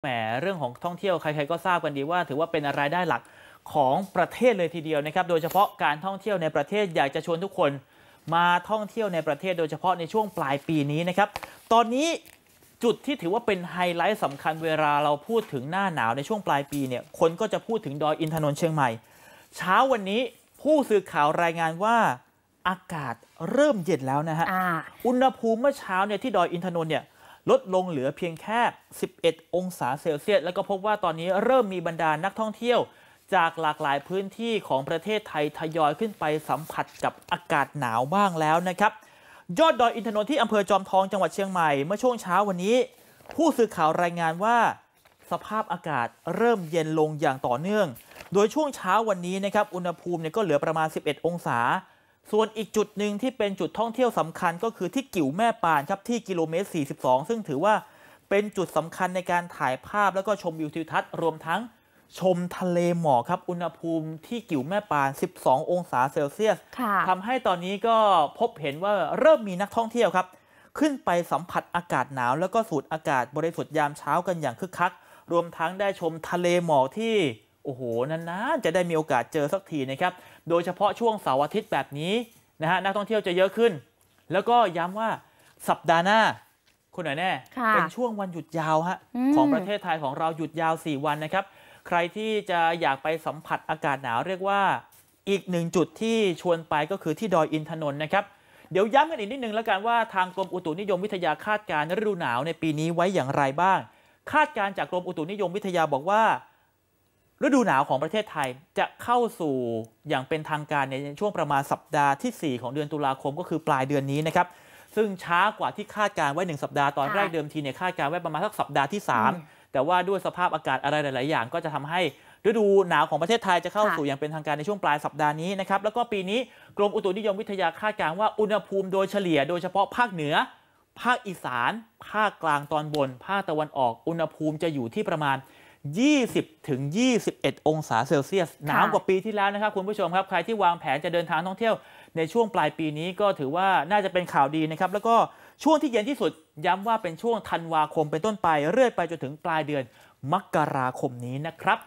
แหมเรื่องของท่องเที่ยวใคร ๆก็ทราบกันดีว่า ถือว่าเป็นรายได้หลักของประเทศเลยทีเดียวนะครับโดยเฉพาะการท่องเที่ยวในประเทศอยากจะชวนทุกคนมาท่องเที่ยวในประเทศโดยเฉพาะในช่วงปลายปีนี้นะครับตอนนี้จุดที่ถือว่าเป็นไฮไลท์สำคัญเวลาเราพูดถึงหน้า หนาวในช่วงปลายปีเนี่ยคนก็จะพูดถึงดอยอินทนนท์เชียงใหม่ เช้าวันนี้ผู้สื่อข่าวรายงานว่าอากาศเริ่มเย็นแล้วนะฮะอุณหภูมิเมื่อเช้าเนี่ยที่ดอยอินทนนท์เนี่ยลดลงเหลือเพียงแค่ 11 องศาเซลเซียส แล้วก็พบว่าตอนนี้เริ่มมีบรรดานักท่องเที่ยว จากหลากหลายพื้นที่ของประเทศไทยทยอยขึ้นไปสัมผัสกับอากาศหนาวบ้างแล้วนะครับ ยอดดอยอินทนนท์ที่อำเภอจอมทองจังหวัดเชียงใหม่ เมื่อช่วงเช้าวันนี้ ผู้สื่อข่าวรายงานว่า สภาพอากาศเริ่มเย็นลงอย่างต่อเนื่อง โดยช่วงเช้าวันนี้นะครับอุณหภูมิเนี่ยก็เหลือประมาณ 11 องศาส่วนอีกจุดหนึ่งที่เป็นจุดท่องเที่ยวสำคัญก็คือที่กิ่วแม่ปานครับที่กิโลเมตร 42 ซึ่งถือว่า เป็นจุดสำคัญในการถ่ายภาพแล้วก็ชมวิวทิวทัศน์ รวมทั้งชมทะเลหมอกครับ อุณหภูมิที่กิ่วแม่ปาน 12 องศาเซลเซียสทำให้ตอนนี้ก็พบเห็นว่าเริ่มมีนักท่องเที่ยวครับ ขึ้นไปสัมผัสอากาศหนาวแล้วก็สูดอากาศบริสุทธิ์ยามเช้ากันอย่างคึกคักรวมทั้งได้ชมทะเลหมอกที่โอ้โหนานๆ จะได้มีโอกาสเจอสักทีนะครับ โดยเฉพาะช่วงเสาร์อาทิตย์แบบนี้นะฮะ นักท่องเที่ยวจะเยอะขึ้น แล้วก็ย้ำว่าสัปดาห์หน้าคุณหน่อยแน่ เป็นช่วงวันหยุดยาวฮะของประเทศไทยของเราหยุดยาว 4 วันนะครับ ใครที่จะอยากไปสัมผัสอากาศหนาวเรียกว่าอีกหนึ่งจุดที่ชวนไปก็คือที่ดอยอินทนนท์นะครับ เดี๋ยวย้ำกันอีกนิดนึงแล้วกันว่าทางกรมอุตุนิยมวิทยาคาดการณ์ฤดูหนาวในปีนี้ไว้อย่างไรบ้าง คาดการณ์จากกรมอุตุนิยมวิทยาบอกว่าฤดูหนาวของประเทศไทยจะเข้าสู่อย่างเป็นทางการในช่วงประมาณสัปดาห์ที่ 4 ของเดือนตุลาคมก็คือปลายเดือนนี้นะครับ ซึ่งช้ากว่าที่คาดการไว้1สัปดาห์ ตอนแรกเดิมทีเนี่ยคาดการไว้ประมาณสักสัปดาห์ที่ 3 แต่ว่าด้วยสภาพอากาศอะไรหลาย ๆ อย่างก็จะทำให้ ฤดูหนาวของประเทศไทยจะเข้าสู่อย่างเป็นทางการในช่วงปลายสัปดาห์นี้นะครับแล้วก็ปีนี้กรมอุตุนิยมวิทยาคาดการณ์ว่าอุณหภูมิโดยเฉลี่ยโดยเฉพาะภาคเหนือ ภาคอีสานภาคกลางตอนบนภาคตะวันออก อุณหภูมิจะอยู่ที่ประมาณ20ถึง21 องศาเซลเซียส หนาวกว่าปีที่แล้วนะครับคุณผู้ชมครับ ใครที่วางแผนจะเดินทางท่องเที่ยวในช่วงปลายปีนี้ก็ถือว่าน่าจะเป็นข่าวดีนะครับ แล้วก็ช่วงที่เย็นที่สุดย้ำว่าเป็นช่วงธันวาคมเป็นต้นไป เรื่อยไปจนถึงปลายเดือนมกราคมนี้นะครับ